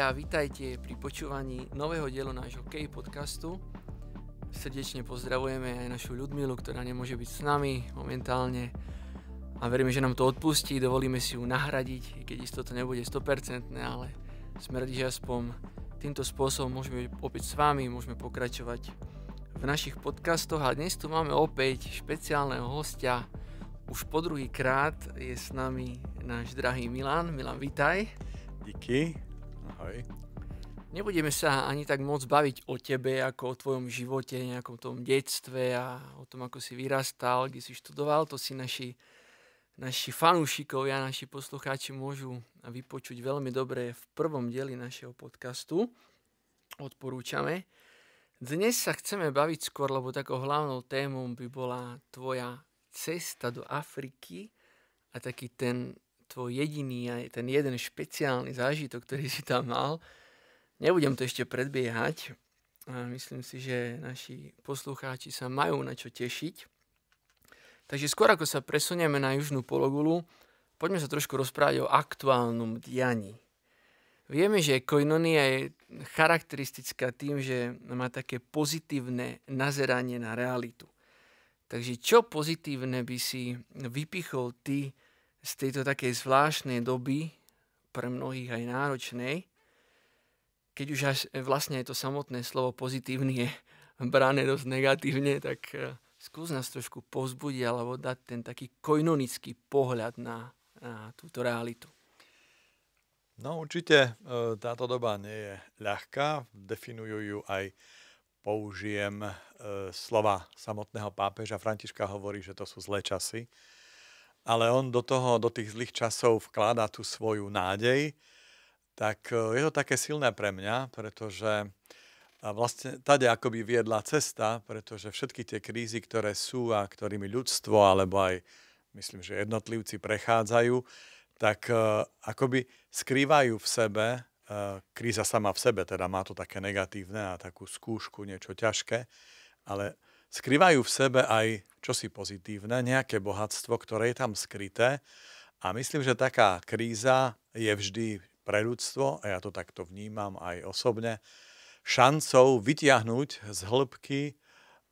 a vítajte pri počúvaní nového dielu nášho K podcastu. Srdečne pozdravujeme aj našu Ľudmilu, ktorá nemôže byť s nami momentálne a veríme, že nám to odpustí, dovolíme si ju nahradiť, keď isto to nebude 100%, ale radi, že aspoň týmto spôsobom môžeme byť opäť s vami, môžeme pokračovať v našich podcastoch a dnes tu máme opäť špeciálneho hostia, už po druhý krát je s nami náš drahý Milan. Milan, vítaj. Díky. Hej. Nebudeme sa ani tak moc baviť o tebe, ako o tvojom živote, nejakom tom detstve a o tom, ako si vyrastal, kde si študoval. To si naši, naši fanúšikovia, naši poslucháči môžu vypočuť veľmi dobre v prvom dieli našeho podcastu. Odporúčame. Dnes sa chceme baviť skôr, lebo takou hlavnou témou by bola tvoja cesta do Afriky a taký ten tvoj jediný a ten jeden špeciálny zážitok, ktorý si tam mal. Nebudem to ešte predbiehať. A myslím si, že naši poslucháči sa majú na čo tešiť. Takže skôr ako sa presunieme na južnú pologulu, poďme sa trošku rozprávať o aktuálnom dianí. Vieme, že koinonia je charakteristická tým, že má také pozitívne nazeranie na realitu. Takže čo pozitívne by si vypichol ty z tejto takej zvláštnej doby, pre mnohých aj náročnej, keď už až e, vlastne to samotné slovo pozitívne je brané dosť negatívne, tak e, skús nás trošku pozbudiť alebo dať ten taký kojnonický pohľad na, na túto realitu. No určite e, táto doba nie je ľahká, definujú ju aj použijem slova samotného pápeža. Františka hovorí, že to sú zlé časy ale on do toho, do tých zlých časov vkladá tú svoju nádej, tak e, je to také silné pre mňa, pretože e, vlastne tade akoby viedla cesta, pretože všetky tie krízy, ktoré sú a ktorými ľudstvo, alebo aj myslím, že jednotlivci prechádzajú, tak e, akoby skrývajú v sebe, kríza sama v sebe, teda má to také negatívne a takú skúšku, niečo ťažké, ale skrývajú v sebe aj čosi pozitívne, nejaké bohatstvo, ktoré je tam skryté. A myslím, že taká kríza je vždy pre ľudstvo, a ja to takto vnímam aj osobne, šancou vytiahnuť z hĺbky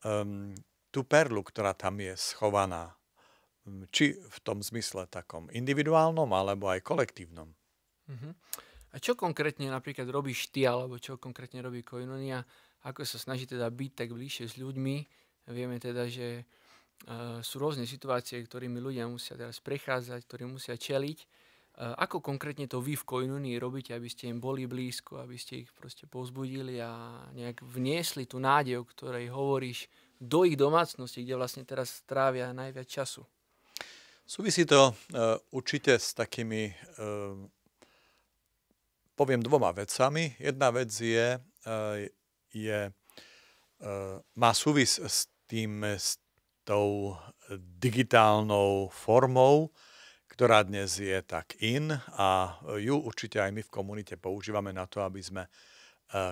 um, tú perlu, ktorá tam je schovaná. Hm, či v tom zmysle takom individuálnom, alebo aj kolektívnom. Uh-huh. A čo konkrétne napríklad robíš ty, alebo čo konkrétne robí Koinonia? Ako sa snaží teda byť tak bližšie s ľuďmi, Vieme teda, že e, sú rôzne situácie, ktorými ľudia musia teraz prechádzať, ktorým musia čeliť. E, ako konkrétne to vy v Koinunii robíte, aby ste im boli blízko, aby ste ich proste povzbudili a nejak vniesli tú nádej, o ktorej hovoríš, do ich domácnosti, kde vlastne teraz trávia najviac času? Súvisí to uh, určite s takými, uh, poviem, dvoma vecami. Jedna vec je, uh, je uh, má súvis s tým eh, s tou eh, digitálnou formou, ktorá dnes je tak in a eh, ju určite aj my v komunite používame na to, aby sme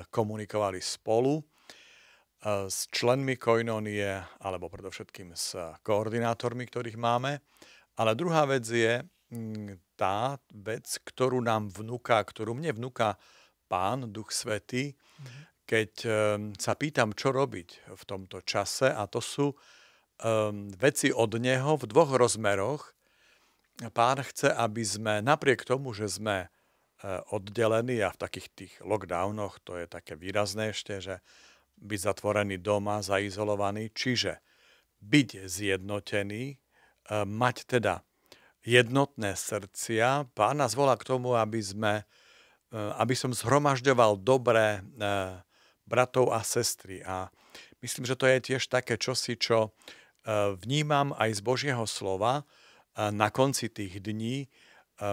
komunikovali spolu s členmi Koinonie, alebo predovšetkým s koordinátormi, ktorých máme. Ale druhá vec je mm, tá vec, ktorú nám vnúka, ktorú mne vnúka Pán, Duch Svetý, mm-hmm keď ehm, sa pýtam, čo robiť v tomto čase, a to sú ehm, veci od neho v dvoch rozmeroch. Pán chce, aby sme napriek tomu, že sme e, oddelení a v takých tých lockdownoch to je také výrazné ešte, že byť zatvorený doma, zaizolovaný, čiže byť zjednotený, e, mať teda jednotné srdcia. Pán nás volá k tomu, aby, sme, e, aby som zhromažďoval dobré bratov a sestry. A myslím, že to je tiež také čosi, čo eh, vnímam aj z Božieho slova. Eh, na konci tých dní eh,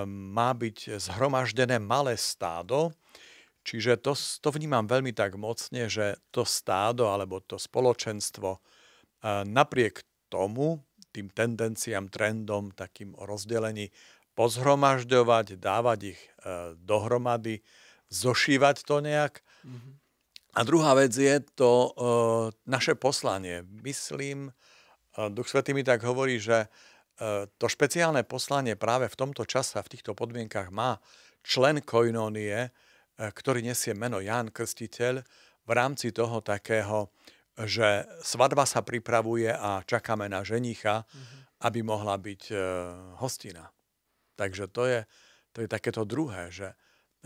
má byť zhromaždené malé stádo, čiže to, to vnímam veľmi tak mocne, že to stádo alebo to spoločenstvo napriek tomu, tým tendenciám, trendom, takým o rozdelení, pozhromažďovať, dávať ich dohromady, zošívať to nejak, mm-hmm a druhá vec je to uh, naše poslanie. Myslím, uh, Duch Svetý mi tak hovorí, že uh, to špeciálne poslanie práve v tomto čase a v týchto podmienkach má člen Koinónie, uh, ktorý nesie meno Ján Krstiteľ, v rámci toho takého, že svadba sa pripravuje a čakáme na ženicha, mm-hmm. aby mohla byť uh, hostina. Takže to je, to je takéto druhé, že,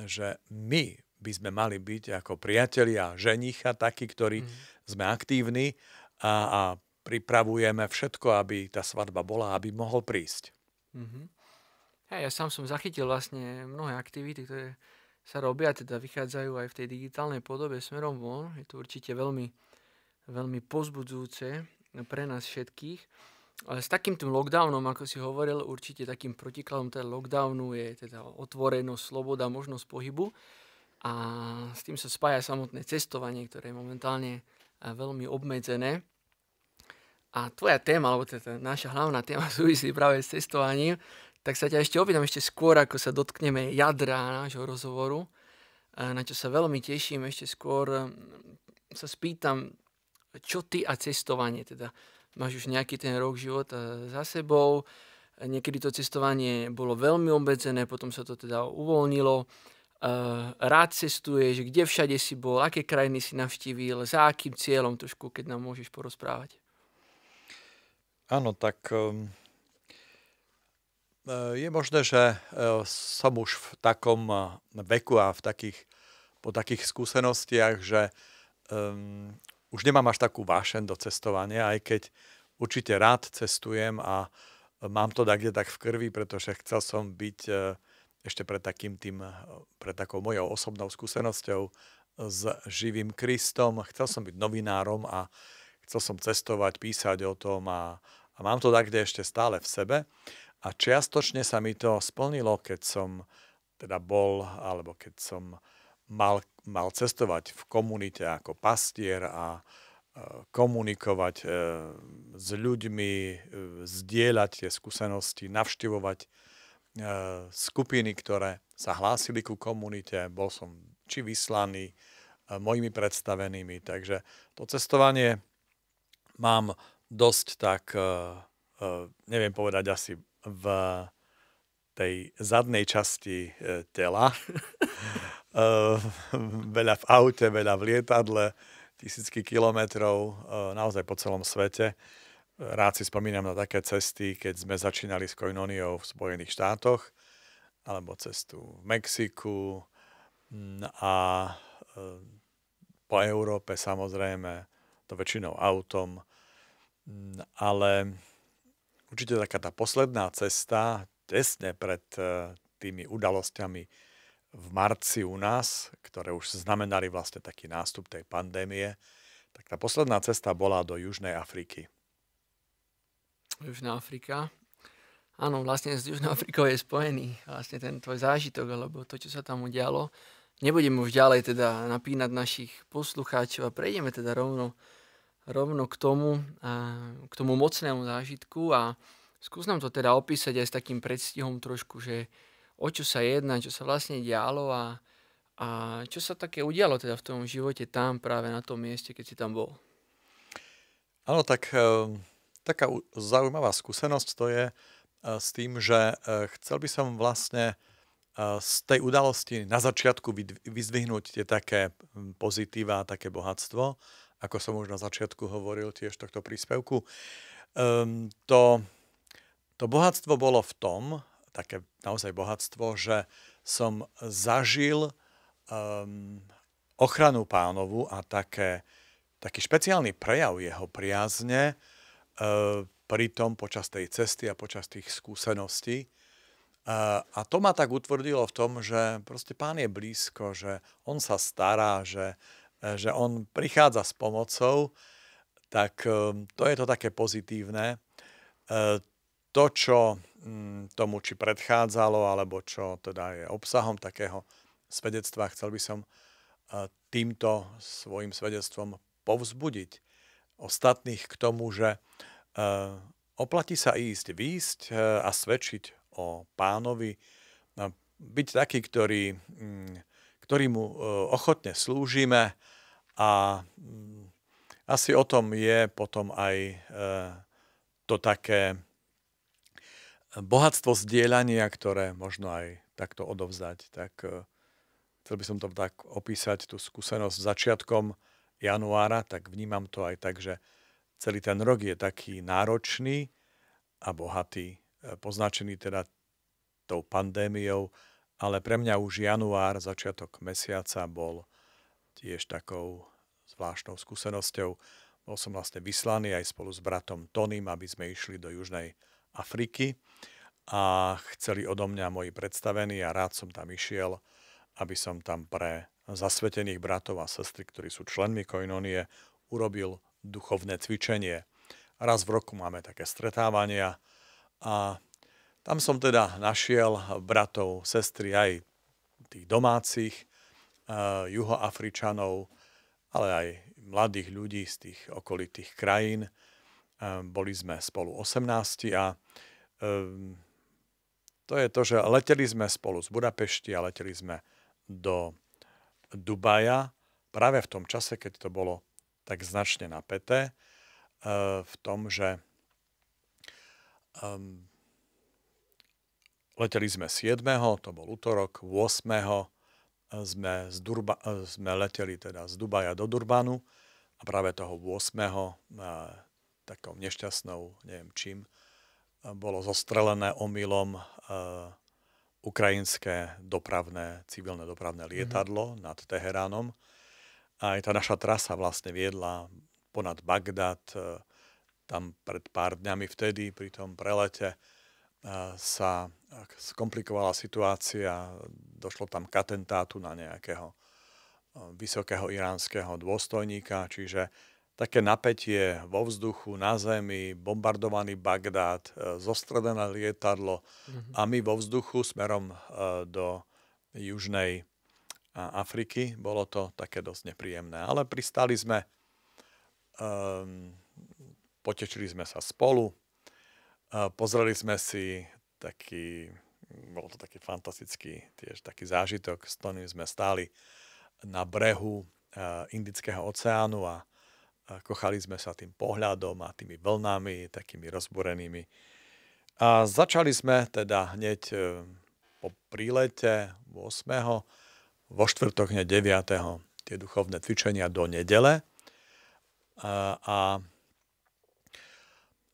že my by sme mali byť ako priatelia ženicha, takí, ktorí mm. sme aktívni a, a pripravujeme všetko, aby tá svadba bola, aby mohol prísť. Mm-hmm. Hej, ja sám som zachytil vlastne mnohé aktivity, ktoré sa robia, teda vychádzajú aj v tej digitálnej podobe smerom von. Je to určite veľmi, veľmi pozbudzujúce pre nás všetkých. Ale s takým tým lockdownom, ako si hovoril, určite takým protikladom teda lockdownu je teda otvorenosť, sloboda, možnosť pohybu. A s tým sa spája samotné cestovanie, ktoré je momentálne e, veľmi obmedzené. A tvoja téma, alebo teda naša hlavná téma súvisí práve s cestovaním, tak sa ťa ešte opýtam ešte skôr, ako sa dotkneme jadra nášho rozhovoru, e, na čo sa veľmi teším, ešte skôr sa spýtam, čo ty a cestovanie, teda máš už nejaký ten rok života e, za sebou, niekedy to cestovanie bolo veľmi obmedzené, potom sa to teda uvoľnilo, Eh, rád cestuješ, kde všade si bol, aké krajiny si navštívil, za akým cieľom trošku, keď nám môžeš porozprávať. Áno, tak ehm, eh, je možné, že eh, som už v takom veku a v takých, po takých skúsenostiach, že um, už nemám až takú vášen do cestovania, aj keď určite rád cestujem a mám to tak, tak v krvi, pretože chcel som byť uh, ešte pred, takým tým, eh, pred takou mojou osobnou skúsenosťou eh, s živým Kristom. Chcel som byť novinárom a chcel som cestovať, písať o tom a, a mám to tak, kde ešte stále v sebe. A čiastočne sa mi to splnilo, keď som teda bol, alebo keď som mal, mal cestovať v komunite ako pastier a, eh, komunikovať s ľuďmi, zdieľať tie skúsenosti, navštevovať E, skupiny, ktoré sa hlásili ku komunite. Bol som či vyslaný e, mojimi predstavenými. Takže to cestovanie mám dosť tak, e, neviem povedať asi v tej zadnej časti tela. veľa v aute, veľa v lietadle, tisícky kilometrov naozaj po celom svete rád si spomínam na také cesty, keď sme začínali s Koinoniou v Spojených štátoch, alebo cestu v Mexiku mm, a e, po Európe samozrejme, to väčšinou autom, mm, ale určite taká tá posledná cesta, tesne pred e, tými udalosťami v marci u nás, ktoré už znamenali vlastne taký nástup tej pandémie, tak tá posledná cesta bola do Južnej Afriky Južná Afrika. Áno, vlastne s Južnou Afrikou je spojený vlastne ten tvoj zážitok, alebo to, čo sa tam udialo. Nebudeme už ďalej teda napínať našich poslucháčov a prejdeme teda rovno, rovno k, tomu, a, k tomu mocnému zážitku a skús nám to teda opísať aj s takým predstihom trošku, že o čo sa jedná, čo sa vlastne dialo a, a čo sa také udialo teda v tom živote tam práve na tom mieste, keď si tam bol. Áno, tak um taká zaujímavá skúsenosť to je e, s tým, že e, chcel by som vlastne e, z tej udalosti na začiatku vyzvihnúť tie také pozitíva, také bohatstvo, ako som už na začiatku hovoril tiež tohto príspevku. Ehm, to, to bohatstvo bolo v tom, také naozaj bohatstvo, že som zažil um, ochranu pánovu a také, taký špeciálny prejav jeho priazne, E, pri tom počas tej cesty a počas tých skúseností. E, a to ma tak utvrdilo v tom, že proste pán je blízko, že on sa stará, že, e, že on prichádza s pomocou, tak to je to také pozitívne. To, čo mm, tomu či predchádzalo, alebo čo teda je obsahom takého svedectva, chcel by som týmto svojim svedectvom povzbudiť ostatných k tomu, že eh, oplatí sa ísť, výjsť eh, a svedčiť o pánovi, byť taký, ktorý, mm, ktorý mu eh, ochotne slúžime a mm, asi o tom je potom aj to také bohatstvo zdieľania, ktoré možno aj takto odovzdať. Tak chcel by som to tak opísať, tú skúsenosť začiatkom januára, tak vnímam to aj tak, že celý ten rok je taký náročný a bohatý, e, poznačený teda tou pandémiou, ale pre mňa už január, začiatok mesiaca bol tiež takou zvláštnou skúsenosťou. Bol som vlastne vyslaný aj spolu s bratom Tonym, aby sme išli do Južnej Afriky a chceli odo mňa moji predstavení a rád som tam išiel, aby som tam pre zasvetených bratov a sestry, ktorí sú členmi Koinonie, urobil duchovné cvičenie. Raz v roku máme také stretávania a tam som teda našiel bratov, sestry aj tých domácich, e, juhoafričanov, ale aj mladých ľudí z tých okolitých krajín. E, boli sme spolu 18 a e, to je to, že leteli sme spolu z Budapešti a leteli sme do Dubaja práve v tom čase, keď to bolo tak značne napäté, eh, v tom, že ehm, leteli sme 7., to bol útorok, 8. Eh, sme, z Durba, eh, sme leteli teda z Dubaja do Durbanu a práve toho 8. takou nešťastnou, neviem čím, bolo zostrelené omylom ukrajinské dopravné, civilné dopravné mhm. lietadlo mm-hmm. nad Teheránom. Aj tá naša trasa vlastne viedla ponad Bagdad. E, tam pred pár dňami vtedy pri tom prelete e, sa skomplikovala situácia. Došlo tam k atentátu na nejakého e, vysokého iránskeho dôstojníka, čiže také napätie vo vzduchu, na zemi, bombardovaný Bagdad, e, zostredené lietadlo mm-hmm. a my vo vzduchu smerom e, do južnej e, Afriky. Bolo to také dosť nepríjemné. Ale pristali sme, um, ehm, potečili sme sa spolu, pozreli sme si taký, bol to taký fantastický tiež taký zážitok, s ktorým sme stáli na brehu Indického oceánu a kochali sme sa tým pohľadom a tými vlnami, takými rozborenými. A začali sme teda hneď e, po prílete 8. vo štvrtok hneď 9. tie duchovné cvičenia do nedele. A, a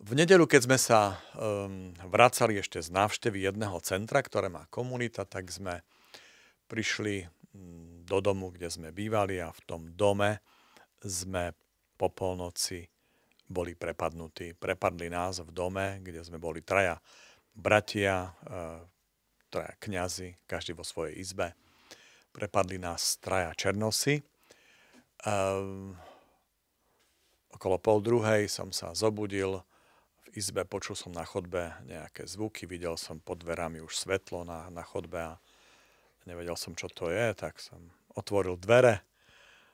v nedelu, keď sme sa um, vracali ešte z návštevy jedného centra, ktoré má komunita, tak sme prišli do domu, kde sme bývali a v tom dome sme po polnoci boli prepadnutí. Prepadli nás v dome, kde sme boli traja bratia, e, traja kňazi, každý vo svojej izbe. Prepadli nás traja černosy. Um, ehm, okolo pol druhej som sa zobudil, v izbe počul som na chodbe nejaké zvuky, videl som pod dverami už svetlo na, na chodbe a nevedel som, čo to je, tak som otvoril dvere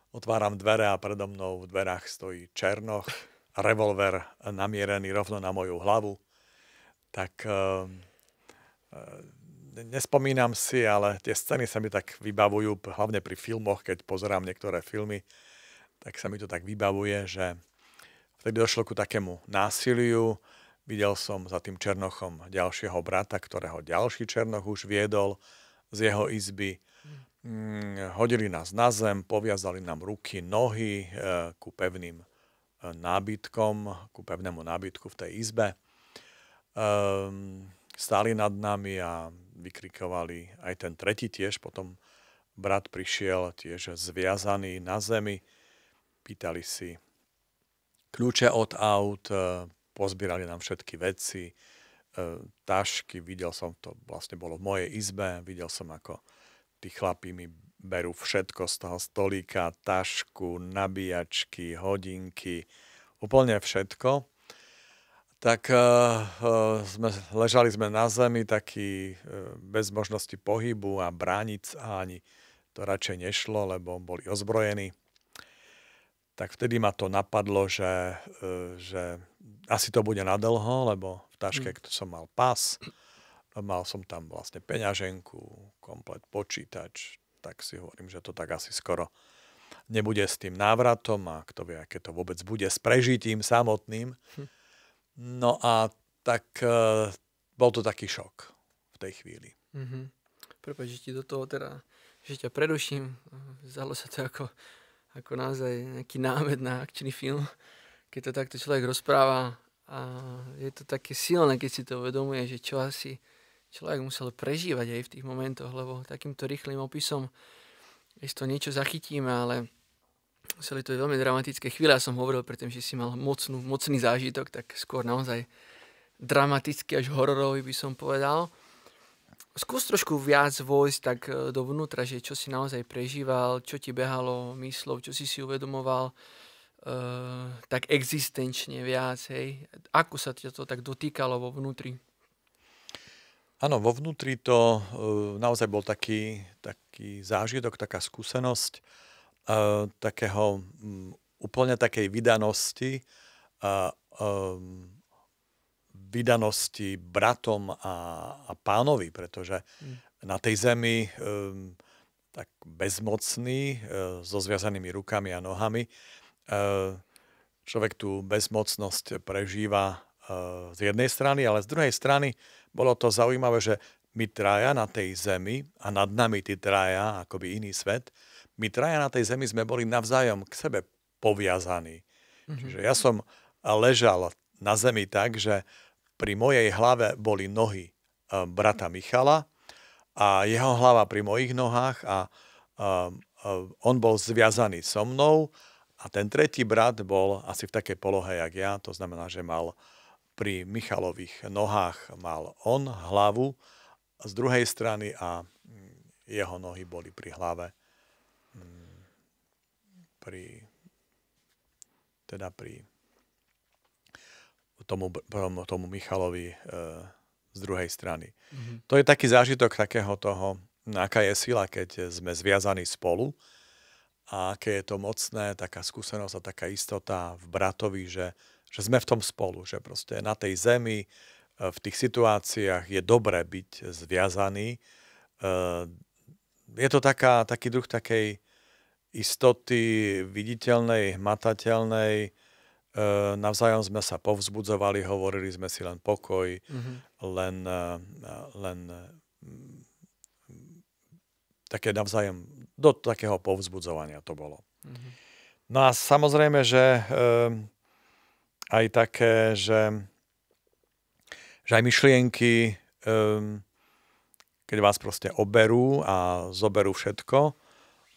Otváram dvere a predo mnou v dverách stojí Černoch, revolver namierený rovno na moju hlavu. Tak e, e, nespomínam si, ale tie scény sa mi tak vybavujú, hlavne pri filmoch, keď pozerám niektoré filmy, tak sa mi to tak vybavuje, že vtedy došlo ku takému násiliu. Videl som za tým Černochom ďalšieho brata, ktorého ďalší Černoch už viedol z jeho izby Mm, hodili nás na zem, poviazali nám ruky, nohy eh, ku pevným eh, nábytkom, ku pevnému nábytku v tej izbe. Ehm, stáli nad nami a vykrikovali aj ten tretí tiež. Potom brat prišiel tiež zviazaný na zemi. Pýtali si kľúče od aut, eh, pozbierali nám všetky veci, tašky, videl som to, vlastne bolo v mojej izbe, videl som ako tí chlapí mi berú všetko z toho stolíka, tašku, nabíjačky, hodinky, úplne všetko. Tak uh, sme, ležali sme na zemi taký uh, bez možnosti pohybu a bránic a ani to radšej nešlo, lebo boli ozbrojení. Tak vtedy ma to napadlo, že, uh, že asi to bude nadlho, lebo v taške mm. som mal pás mal som tam vlastne peňaženku, komplet počítač, tak si hovorím, že to tak asi skoro nebude s tým návratom a kto vie, aké to vôbec bude s prežitím samotným. Hm. No a tak e, bol to taký šok v tej chvíli. Mm-hmm. Prepač, že ti do toho teda, že ťa preruším, zdalo sa to ako, ako naozaj nejaký námed na akčný film, keď to takto človek rozpráva a je to také silné, keď si to uvedomuje, že čo asi človek musel prežívať aj v tých momentoch, lebo takýmto rýchlým opisom isto niečo zachytíme, ale museli to je veľmi dramatické chvíle. Ja som hovoril predtým, že si mal mocnú, mocný zážitok, tak skôr naozaj dramatický až hororový by som povedal. Skús trošku viac vojsť tak e, dovnútra, že čo si naozaj prežíval, čo ti behalo myslov, čo si si uvedomoval, e, tak existenčne viac, hej? Ako sa ťa to tak dotýkalo vo vnútri? Áno, vo vnútri to e, naozaj bol taký, taký zážitok, taká skúsenosť e, takého úplne takej vydanosti, e, vydanosti bratom a, a pánovi, pretože mm. na tej zemi tak bezmocný, so zviazanými rukami a nohami, človek tú bezmocnosť prežíva Eh, z jednej strany, ale z druhej strany bolo to zaujímavé, že my traja na tej zemi a nad nami tí traja, akoby iný svet, my traja na tej zemi sme boli navzájom k sebe poviazaní. Mm-hmm. Čiže ja som ležal na zemi tak, že pri mojej hlave boli nohy eh, brata Michala a jeho hlava pri mojich nohách a eh, on bol zviazaný so mnou a ten tretí brat bol asi v takej polohe, jak ja, to znamená, že mal uh, pri Michalových nohách mal on hlavu z druhej strany a mm, jeho nohy boli pri hlave mm, pri teda pri tomu, tomu Michalovi e, z druhej strany. Mm-hmm. To je taký zážitok takého toho, aká je sila, keď sme zviazaní spolu a aké je to mocné, taká skúsenosť a taká istota v bratovi, že že sme v tom spolu, že proste na tej zemi e, v tých situáciách je dobré byť zviazaný. E, je to taká, taký druh takej istoty viditeľnej, hmatateľnej. E, navzájom sme sa povzbudzovali, hovorili sme si len pokoj, mm-hmm. len, len také navzájom, do takého povzbudzovania to bolo. Mm-hmm. No a samozrejme, že aj také, že, že aj myšlienky, um, keď vás proste oberú a zoberú všetko,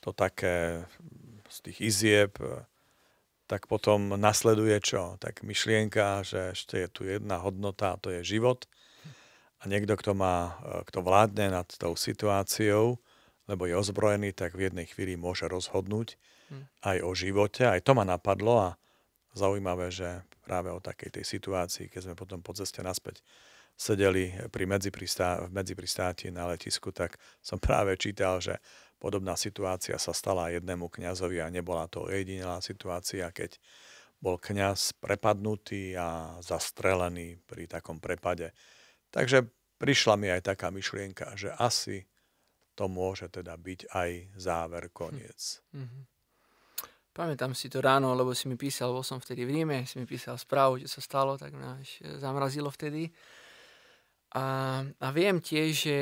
to také z tých izieb, e, tak potom nasleduje čo? Tak myšlienka, že ešte je tu jedna hodnota a to je život. A niekto, kto, má, e, kto vládne nad tou situáciou, lebo je ozbrojený, tak v jednej chvíli môže rozhodnúť hm. aj o živote. Aj to ma napadlo a zaujímavé, že práve o takej tej situácii, keď sme potom po ceste naspäť sedeli pri medzipristá- v medzipristáti na letisku, tak som práve čítal, že podobná situácia sa stala jednému kňazovi a nebola to jediná situácia, keď bol kňaz prepadnutý a zastrelený pri takom prepade. Takže prišla mi aj taká myšlienka, že asi to môže teda byť aj záver, hm. koniec. Mm-hmm. Pamätám si to ráno, lebo si mi písal, bol som vtedy v Ríme, si mi písal správu, čo sa stalo, tak ma zamrazilo vtedy. A, a viem tiež, že...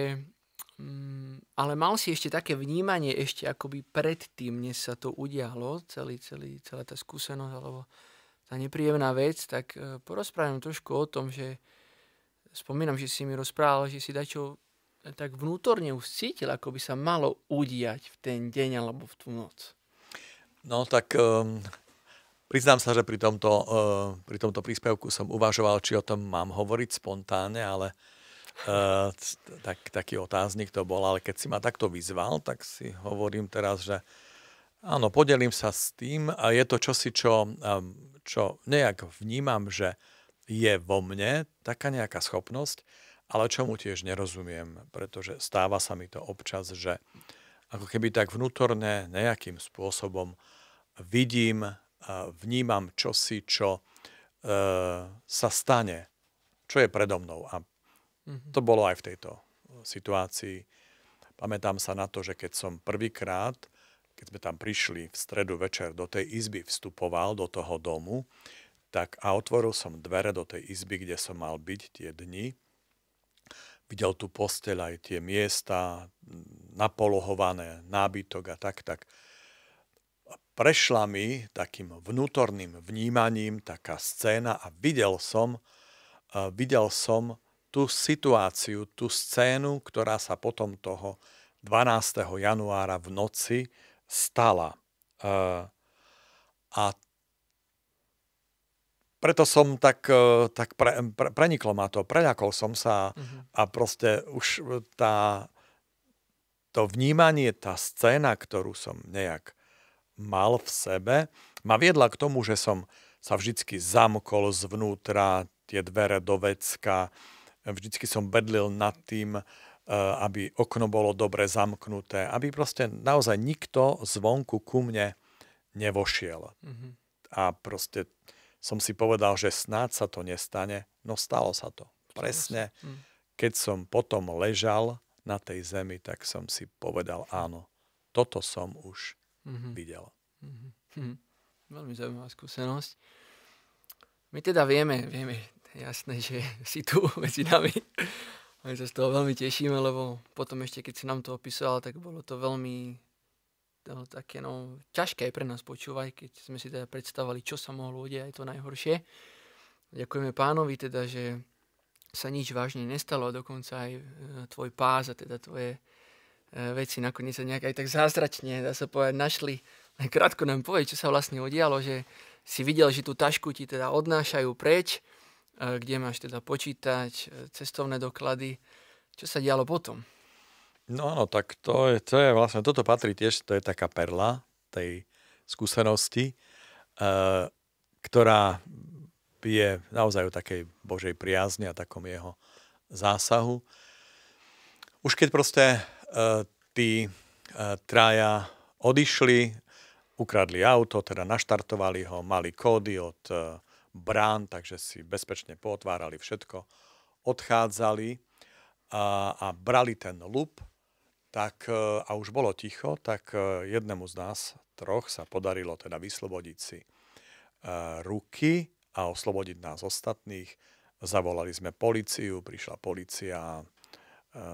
Mm, ale mal si ešte také vnímanie, ešte akoby predtým, než sa to udialo, celý, celý, celá tá skúsenosť, alebo tá nepríjemná vec, tak e, porozprávam trošku o tom, že spomínam, že si mi rozprával, že si dačo tak vnútorne už cítil, ako by sa malo udiať v ten deň alebo v tú noc. No tak um, priznám sa, že pri tomto, uh, pri tomto príspevku som uvažoval, či o tom mám hovoriť spontánne, ale uh, tak, taký otáznik to bol. Ale keď si ma takto vyzval, tak si hovorím teraz, že áno, podelím sa s tým a je to čosi, čo, um, čo nejak vnímam, že je vo mne taká nejaká schopnosť, ale čomu tiež nerozumiem, pretože stáva sa mi to občas, že uh, ako keby tak vnútorne nejakým spôsobom vidím, vnímam čosi, čo e, sa stane, čo je predo mnou. A mhm. to bolo aj v tejto e, situácii. Pamätám sa na to, že keď som prvýkrát, keď sme tam prišli v stredu večer do tej izby, vstupoval do toho domu, tak a otvoril som dvere do tej izby, kde som mal byť tie dni, Videl tu posteľ aj tie miesta, napolohované, nábytok a tak, tak. Prešla mi takým vnútorným vnímaním taká scéna a videl som, videl som tú situáciu, tú scénu, ktorá sa potom toho 12. januára v noci stala. E, a preto som tak, e, tak pre, pre, preniklo ma to, preľakol som sa uh-huh. a proste už tá, to vnímanie, tá scéna, ktorú som nejak mal v sebe, ma viedla k tomu, že som sa vždycky zamkol zvnútra, tie dvere do vecka, vždycky som bedlil nad tým, e, aby okno bolo dobre zamknuté, aby proste naozaj nikto zvonku ku mne nevošiel. Uh-huh. A proste som si povedal, že snáď sa to nestane, no stalo sa to. Presne, hm. keď som potom ležal na tej zemi, tak som si povedal, áno, toto som už mm-hmm. videl. Mm-hmm. Veľmi zaujímavá skúsenosť. My teda vieme, vieme, jasné, že si tu medzi nami. My sa z toho veľmi tešíme, lebo potom ešte, keď si nám to opísal, tak bolo to veľmi to také no, ťažké pre nás počúvať, keď sme si teda predstavovali, čo sa mohlo udiať, aj to najhoršie. Ďakujeme pánovi teda, že sa nič vážne nestalo a dokonca aj e, tvoj pás a teda tvoje e, veci nakoniec sa nejak aj tak zázračne, dá sa povedať, našli. Len krátko nám povie, čo sa vlastne udialo, že si videl, že tú tašku ti teda odnášajú preč, e, kde máš teda počítač, cestovné doklady. Čo sa dialo potom? No áno, tak to je, to je vlastne, toto patrí tiež, to je taká perla tej skúsenosti, e, ktorá je naozaj o takej Božej priazni a takom jeho zásahu. Už keď proste e, tí e, traja odišli, ukradli auto, teda naštartovali ho, mali kódy od e, brán, takže si bezpečne potvárali všetko, odchádzali a, a brali ten lup, tak, e, a už bolo ticho, tak e, jednému z nás troch sa podarilo teda vyslobodiť si e, ruky a oslobodiť nás ostatných. Zavolali sme policiu, prišla policia,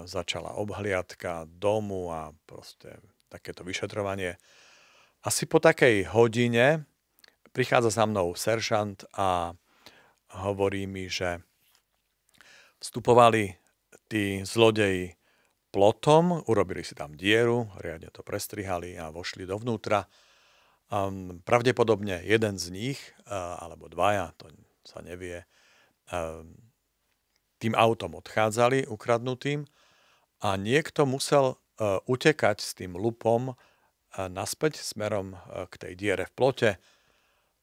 začala obhliadka domu a proste takéto vyšetrovanie. Asi po takej hodine prichádza za mnou seržant a hovorí mi, že vstupovali tí zlodeji plotom, urobili si tam dieru, riadne to prestrihali a vošli dovnútra. Um, pravdepodobne jeden z nich, uh, alebo dvaja, to sa nevie, um, tým autom odchádzali ukradnutým a niekto musel uh, utekať s tým lupom uh, naspäť smerom uh, k tej diere v plote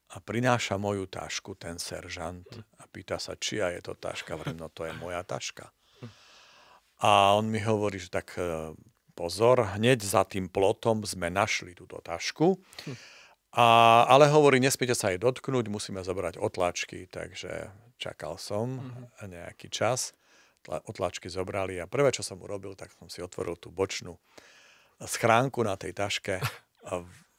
a prináša moju tašku ten seržant a pýta sa, čia je to taška, vrem, no to je moja taška. A on mi hovorí, že tak e, pozor, hneď za tým plotom sme našli túto tašku. Hm. A, ale hovorí, nesmiete sa jej dotknúť, musíme zobrať otlačky, takže čakal som mm-hmm. nejaký čas. Otlačky zobrali a prvé, čo som urobil, tak som si otvoril tú bočnú schránku na tej taške,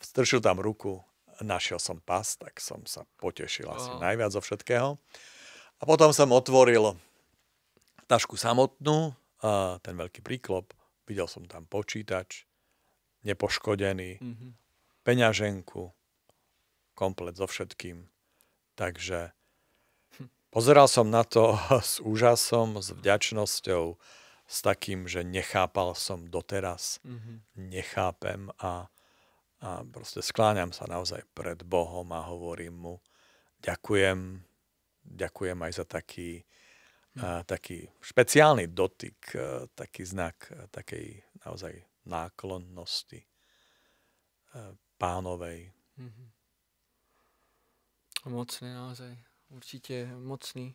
stršil tam ruku, našiel som pas, tak som sa potešil asi oh. najviac zo všetkého. A potom som otvoril tašku samotnú, a ten veľký príklop, videl som tam počítač, nepoškodený, mm-hmm. peňaženku, komplet so všetkým. Takže pozeral som na to s úžasom, s vďačnosťou, s takým, že nechápal som doteraz, mm-hmm. nechápem a, a proste skláňam sa naozaj pred Bohom a hovorím mu, ďakujem, ďakujem aj za taký a, taký špeciálny dotyk, a, e, taký znak a, e, takej naozaj náklonnosti a, e, pánovej. Mm-hmm. Mocný naozaj, určite mocný.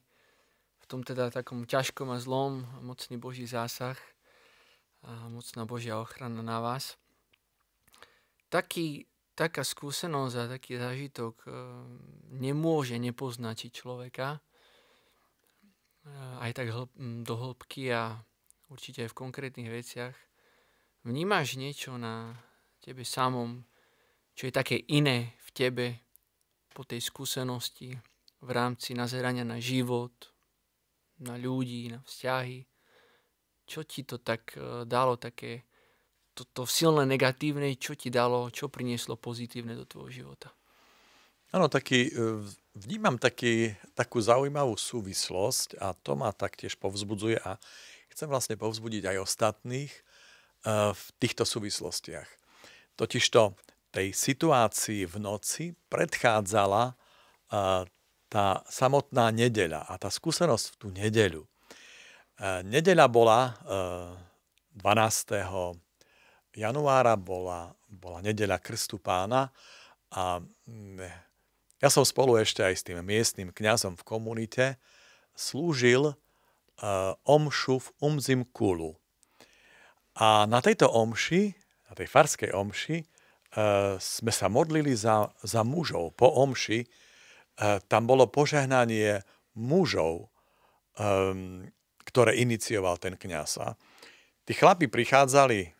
V tom teda takom ťažkom a zlom, mocný Boží zásah a mocná Božia ochrana na vás. Taký, taká skúsenosť a taký zážitok nemôže nepoznačiť človeka, aj tak hl- do hĺbky a určite aj v konkrétnych veciach. Vnímaš niečo na tebe samom, čo je také iné v tebe po tej skúsenosti v rámci nazerania na život, na ľudí, na vzťahy. Čo ti to tak e, dalo také, toto to silné negatívne, čo ti dalo, čo prinieslo pozitívne do tvojho života? Áno, taký e, Vnímam taký, takú zaujímavú súvislosť a to ma taktiež povzbudzuje a chcem vlastne povzbudiť aj ostatných eh, v týchto súvislostiach. Totižto tej situácii v noci predchádzala eh, tá samotná nedeľa a tá skúsenosť v tú nedeľu. Eh, nedeľa bola 12. januára, bola, bola nedeľa Krstu pána a mm, ja som spolu ešte aj s tým miestnym kňazom v komunite slúžil uh, omšu v Umzim Kulu. A na tejto omši, na tej farskej omši, uh, sme sa modlili za, za mužov. Po omši uh, tam bolo požehnanie mužov, um, ktoré inicioval ten kňaz. A tí chlapi prichádzali uh,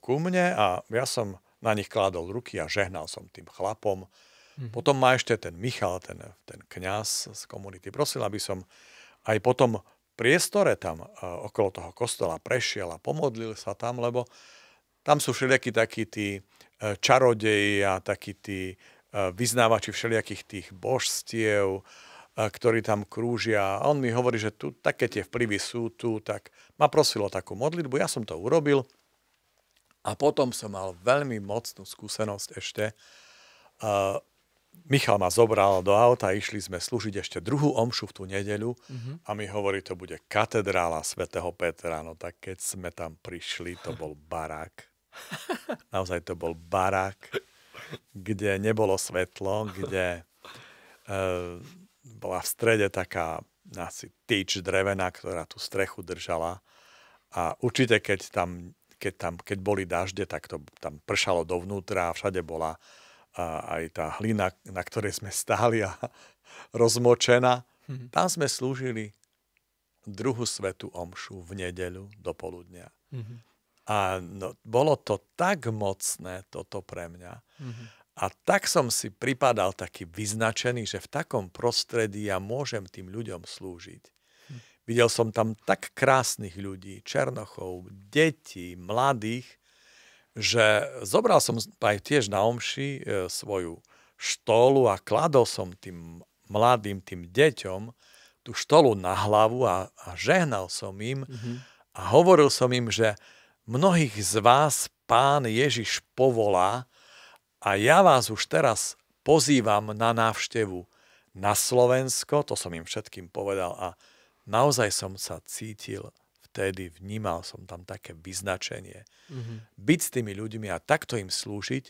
ku mne a ja som na nich kládol ruky a žehnal som tým chlapom, Mm-hmm. Potom ma ešte ten Michal, ten, ten kňaz z komunity, prosil, aby som aj potom priestore tam e, okolo toho kostola prešiel a pomodlil sa tam, lebo tam sú všelijakí takí tí e, čarodeji a takí tí e, vyznávači všelijakých tých božstiev, ktorí tam krúžia. A on mi hovorí, že tu také tie vplyvy sú tu, tak ma prosilo takú modlitbu, ja som to urobil a potom som mal veľmi mocnú skúsenosť ešte, Michal ma zobral do auta, išli sme slúžiť ešte druhú omšu v tú nedeľu mm-hmm. a mi hovorí, to bude katedrála svätého Petra. No tak keď sme tam prišli, to bol barák. Naozaj to bol barák, kde nebolo svetlo, kde e, bola v strede taká asi tyč drevená, ktorá tú strechu držala. A určite, keď tam, keď, tam, keď boli dažde, tak to tam pršalo dovnútra a všade bola a aj tá hlina, na ktorej sme stáli a rozmočená, mm-hmm. tam sme slúžili druhú svetu omšu v nedeľu do poludnia. Mm-hmm. A no, bolo to tak mocné, toto pre mňa. Mm-hmm. A tak som si pripadal taký vyznačený, že v takom prostredí ja môžem tým ľuďom slúžiť. Mm. Videl som tam tak krásnych ľudí, černochov, detí, mladých, že zobral som aj tiež na omši e, svoju štolu a kladol som tým mladým, tým deťom tú štolu na hlavu a, a žehnal som im mm-hmm. a hovoril som im, že mnohých z vás pán Ježiš povolá a ja vás už teraz pozývam na návštevu na Slovensko, to som im všetkým povedal a naozaj som sa cítil vtedy vnímal som tam také vyznačenie. Mm-hmm. Byť s tými ľuďmi a takto im slúžiť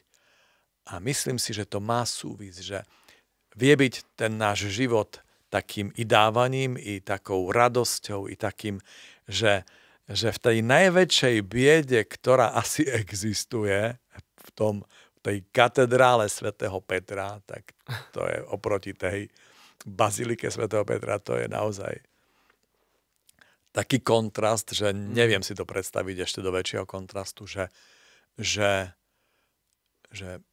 a myslím si, že to má súvis, že vie byť ten náš život takým i dávaním, i takou radosťou, i takým, že, že v tej najväčšej biede, ktorá asi existuje v tom, v tej katedrále svätého Petra, tak to je oproti tej bazilike svätého Petra, to je naozaj taký kontrast, že mhm. neviem si to predstaviť ešte do väčšieho kontrastu, že, že, že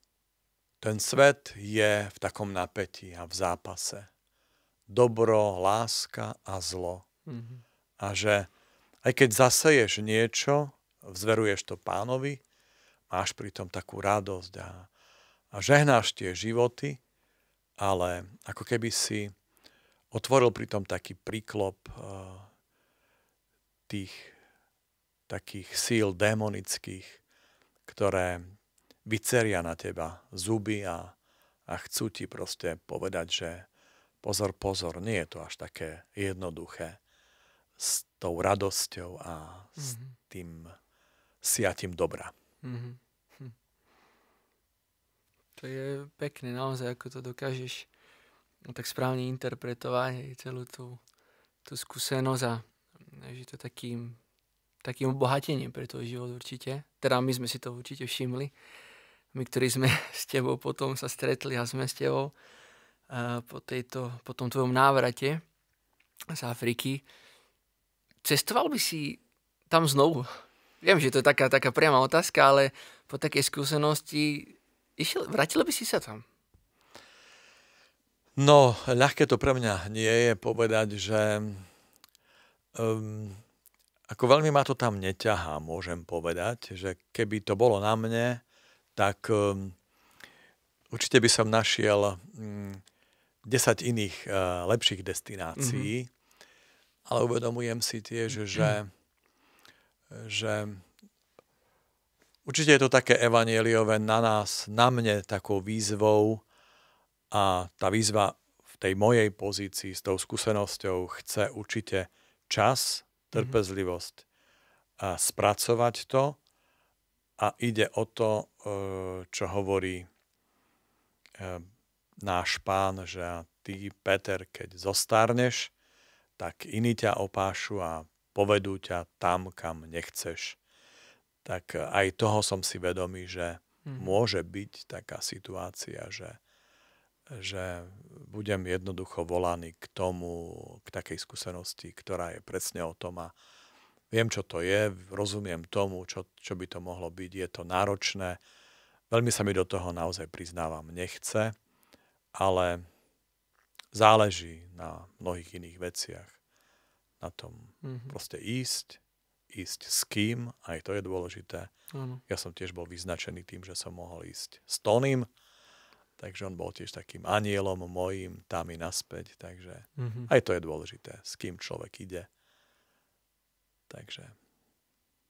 ten svet je v takom napätí a v zápase. Dobro, láska a zlo. Mm-hmm. A že aj keď zaseješ niečo, vzveruješ to pánovi, máš pritom takú radosť a, a žehnáš tie životy, ale ako keby si otvoril pritom taký príklop uh, eh, tých takých síl démonických, ktoré vyceria na teba zuby a, a chcú ti proste povedať, že pozor, pozor, nie je to až také jednoduché s tou radosťou a mm-hmm. s mhm. tým siatím dobra. Mm-hmm. Hm. To je pekné naozaj, ako to dokážeš tak správne interpretovať celú tú, tú skúsenosť a takže to je takým, takým obohatením pre toho život určite. Teda my sme si to určite všimli. My, ktorí sme s tebou potom sa stretli a sme s tebou uh, po, tejto, po tom tvojom návrate z Afriky. Cestoval by si tam znovu? Viem, že to je taká, taká priama otázka, ale po takej skúsenosti išiel, vrátil by si sa tam? No, ľahké to pre mňa nie je povedať, že um, ako veľmi ma to tam neťahá, môžem povedať, že keby to bolo na mne, tak um, určite by som našiel um, mm, 10 iných uh, lepších destinácií, mm-hmm. ale uvedomujem si tiež, mm-hmm. že, mm-hmm. že určite je to také evanieliové na nás, na mne takou výzvou a tá výzva v tej mojej pozícii s tou skúsenosťou chce určite čas, mhm. trpezlivosť a spracovať to a ide o to, e, čo hovorí e, náš pán, že ty, Peter, keď zostárneš, tak iní ťa opášu a povedú ťa tam, kam nechceš. Tak aj toho som si vedomý, že mhm. môže byť taká situácia, že že budem jednoducho volaný k tomu, k takej skúsenosti, ktorá je presne o tom a viem, čo to je, rozumiem tomu, čo, čo by to mohlo byť, je to náročné, veľmi sa mi do toho naozaj priznávam, nechce, ale záleží na mnohých iných veciach, na tom mm-hmm. proste ísť, ísť s kým, aj to je dôležité. Ano. Ja som tiež bol vyznačený tým, že som mohol ísť s Tonym, Takže on bol tiež takým anielom mojim tam i naspäť. Takže mm-hmm. aj to je dôležité, s kým človek ide. Takže.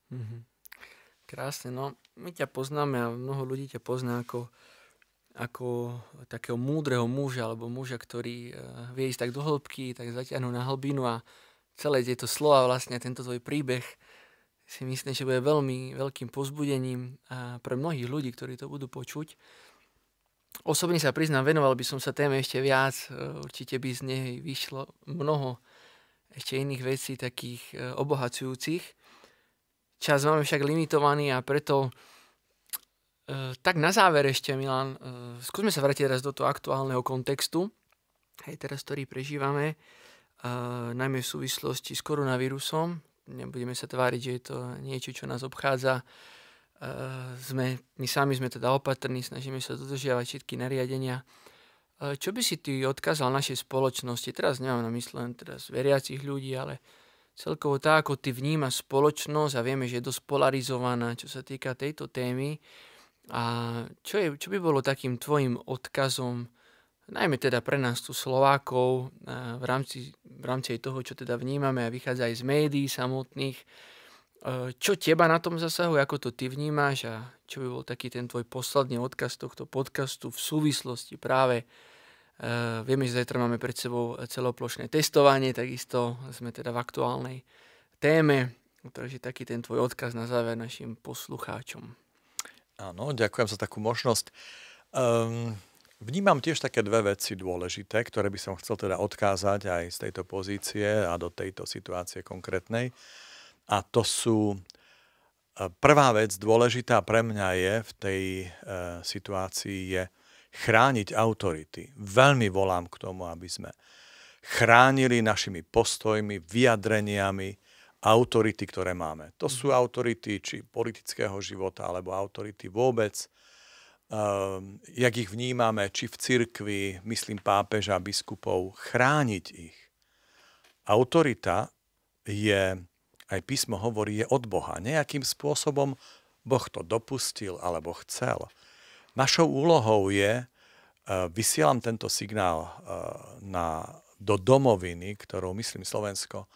Mm-hmm. Krásne, no my ťa poznáme a mnoho ľudí ťa pozná ako, ako takého múdreho muža alebo muža, ktorý eh, vie ísť tak do hĺbky, tak zaťahnu na hlbinu a celé tieto slova vlastne, tento tvoj príbeh si myslím, že bude veľmi veľkým pozbudením pre mnohých ľudí, ktorí to budú počuť osobne sa priznám, venoval by som sa téme ešte viac, e, určite by z nej vyšlo mnoho ešte iných vecí takých e, obohacujúcich. Čas máme však limitovaný a preto e, tak na záver ešte, Milan, skúsme sa vrátiť teraz do toho aktuálneho kontextu, hej, teraz, ktorý prežívame, najmä v súvislosti s koronavírusom. Nebudeme sa tváriť, že je to niečo, čo nás obchádza Eh, sme, my sami sme teda opatrní, snažíme sa dodržiavať všetky nariadenia. Eh, čo by si ty odkázal našej spoločnosti, teraz nemám na mysle len teraz veriacich ľudí, ale celkovo tá, ako ty vnímaš spoločnosť a vieme, že je dosť polarizovaná, čo sa týka tejto témy. A čo, je, čo by bolo takým tvojim odkazom, najmä teda pre nás tu Slovákov, eh, v rámci, v rámci toho, čo teda vnímame a vychádza aj z médií samotných, Eh, čo teba na tom zasahuje, ako to ty vnímáš a čo by bol taký ten tvoj posledný odkaz tohto podcastu v súvislosti práve Uh, vieme, že zajtra máme pred sebou celoplošné testovanie, takisto sme teda v aktuálnej téme, takže taký ten tvoj odkaz na záver našim poslucháčom. Áno, ďakujem za takú možnosť. Um, vnímam tiež také dve veci dôležité, ktoré by som chcel teda odkázať aj z tejto pozície a do tejto situácie konkrétnej. Uh, a to sú... E, prvá vec dôležitá pre mňa je v tej e, situácii je chrániť autority. Veľmi volám k tomu, aby sme chránili našimi postojmi, vyjadreniami autority, ktoré máme. To sú mhm. autority či politického života, alebo autority vôbec, E, jak ich vnímame, či v cirkvi, myslím pápeža, biskupov, chrániť ich. Autorita je aj písmo hovorí, je od Boha. Nejakým spôsobom Boh to dopustil alebo chcel. Našou úlohou je, e, vysielam tento signál e, na, do domoviny, ktorou myslím Slovensko,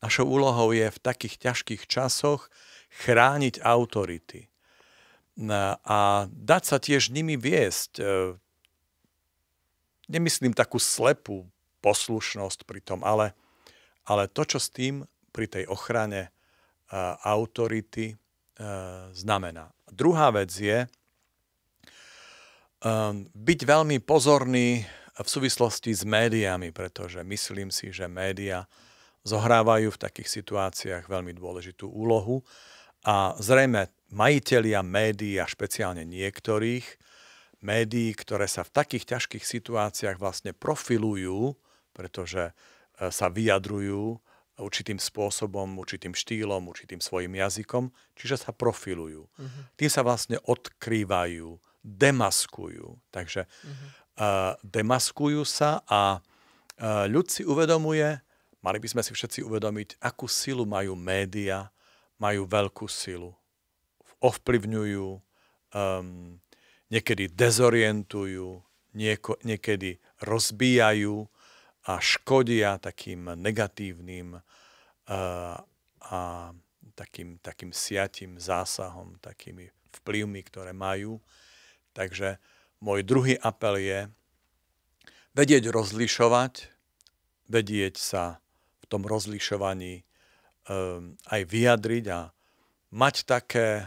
našou úlohou je v takých ťažkých časoch chrániť autority a dať sa tiež nimi viesť. E, nemyslím takú slepú poslušnosť pri tom, ale, ale to, čo s tým pri tej ochrane e, autority e, znamená. Druhá vec je e, byť veľmi pozorný v súvislosti s médiami, pretože myslím si, že média zohrávajú v takých situáciách veľmi dôležitú úlohu a zrejme majitelia médií a špeciálne niektorých médií, ktoré sa v takých ťažkých situáciách vlastne profilujú, pretože sa vyjadrujú určitým spôsobom, určitým štýlom, určitým svojim jazykom, čiže sa profilujú. Uh-huh. Tým sa vlastne odkrývajú, demaskujú. Takže uh-huh. uh, demaskujú sa a uh, ľud si uvedomuje, mali by sme si všetci uvedomiť, akú silu majú média, majú veľkú silu. Ovplyvňujú, um, niekedy dezorientujú, nieko, niekedy rozbíjajú, a škodia takým negatívnym eh, a takým, takým siatím zásahom, takými vplyvmi, ktoré majú. Takže môj druhý apel je vedieť rozlišovať, vedieť sa v tom rozlišovaní um, aj vyjadriť a mať také,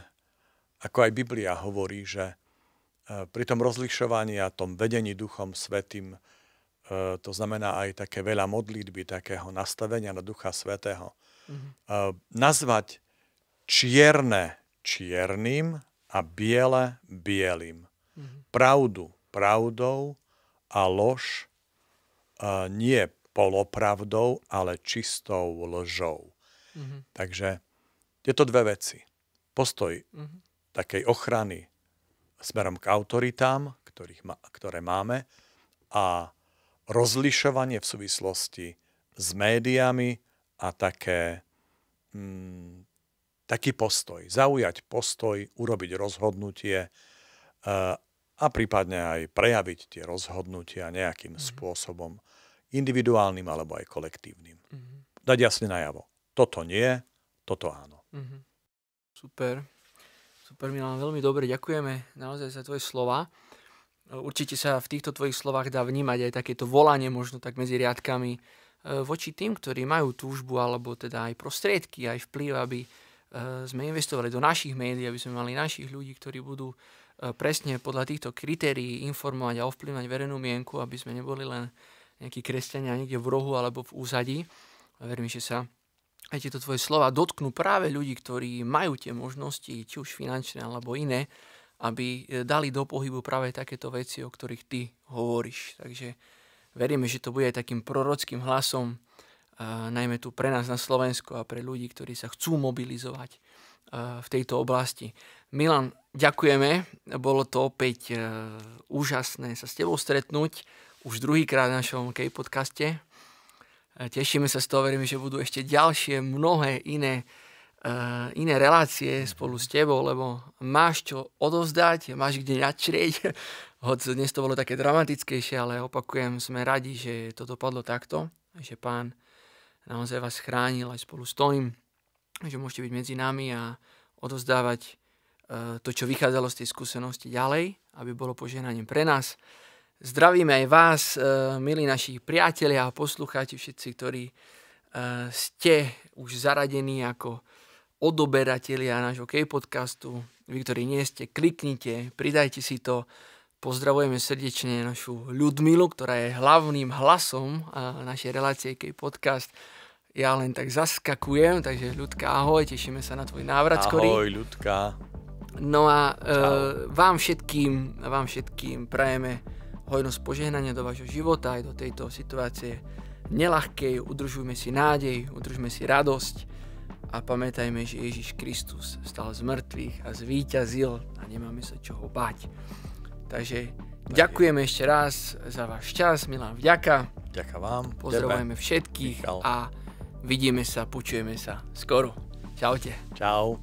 ako aj Biblia hovorí, že uh, pri tom rozlišovaní a tom vedení Duchom Svetým E, to znamená aj také veľa modlitby, takého nastavenia na Ducha Svetého. Mm-hmm. Nazvať čierne čiernym a biele bielým. Mm-hmm. Pravdu pravdou a lož e, nie polopravdou, ale čistou lžou. Mm-hmm. Takže to dve veci. Postoj mm-hmm. takej ochrany smerom k autoritám, ktorých ma- ktoré máme, a rozlišovanie v súvislosti s médiami a také, mm, taký postoj. Zaujať postoj, urobiť rozhodnutie e, a prípadne aj prejaviť tie rozhodnutia nejakým mm-hmm. spôsobom, individuálnym alebo aj kolektívnym. Mm-hmm. Dať jasne najavo. Toto nie, toto áno. Mm-hmm. Super. Super, Milan, veľmi dobre. Ďakujeme naozaj za tvoje slova. Určite sa v týchto tvojich slovách dá vnímať aj takéto volanie možno tak medzi riadkami e, voči tým, ktorí majú túžbu alebo teda aj prostriedky, aj vplyv, aby e, sme investovali do našich médií, aby sme mali našich ľudí, ktorí budú e, presne podľa týchto kritérií informovať a ovplyvňovať verejnú mienku, aby sme neboli len nejakí kresťania niekde v rohu alebo v úzadí. A verím, že sa aj tieto tvoje slova dotknú práve ľudí, ktorí majú tie možnosti, či už finančné alebo iné, aby e, dali do pohybu práve takéto veci, o ktorých ty hovoríš. Takže veríme, že to bude aj takým prorockým hlasom, e, najmä tu pre nás na Slovensku a pre ľudí, ktorí sa chcú mobilizovať e, v tejto oblasti. Milan, ďakujeme. Bolo to opäť úžasné sa s tebou stretnúť už druhýkrát v našom K-podcaste. Tešíme sa z toho, veríme, že budú ešte ďalšie mnohé iné E, iné relácie spolu s tebou, lebo máš čo odovzdať, máš kde načrieť, hoď dnes to bolo také dramatickejšie, ale opakujem, sme radi, že to dopadlo takto, že pán naozaj vás chránil aj spolu s tým. že môžete byť medzi nami a odovzdávať e, to, čo vychádzalo z tej skúsenosti ďalej, aby bolo požehnaním pre nás. Zdravíme aj vás, e, milí naši priatelia a poslucháči, všetci, ktorí ste už zaradení ako odoberatelia nášho K-podcastu. Vy, ktorí nie ste, kliknite, pridajte si to. Pozdravujeme srdečne našu Ľudmilu, ktorá je hlavným hlasom našej relácie K-podcast. Ja len tak zaskakujem, takže Ľudka, ahoj, tešíme sa na tvoj návrat ahoj, skorý. Ahoj, Ľudka. No a e, vám, všetkým, vám všetkým prajeme hojnosť požehnania do vášho života aj do tejto situácie nelahkej. Udržujme si nádej, udržujme si radosť a pamätajme, že Ježiš Kristus stal z mŕtvych a zvíťazil a nemáme sa čoho bať. Takže ďakujem ešte raz za váš čas, milá vďaka. Ďaká vám. Pozdravujeme všetkých Michal. a vidíme sa, počujeme sa skoro. Čaute. Čau.